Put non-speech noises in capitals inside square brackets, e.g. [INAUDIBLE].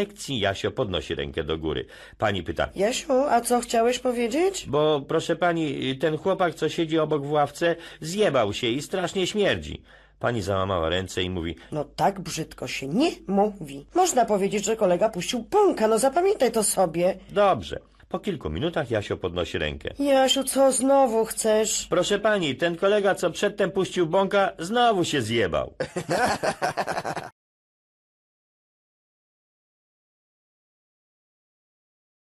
Lekcji Jasio podnosi rękę do góry. Pani pyta, Jasiu, a co chciałeś powiedzieć? bo proszę pani, ten chłopak, co siedzi obok w ławce, zjebał się i strasznie śmierdzi. Pani załamała ręce i mówi, No tak brzydko się nie mówi. Można powiedzieć, że kolega puścił pąka, no zapamiętaj to sobie. dobrze. Po kilku minutach Jasio podnosi rękę. Jasiu, co znowu chcesz? Proszę pani, ten kolega, co przedtem puścił bąka, znowu się zjebał. [LAUGHS]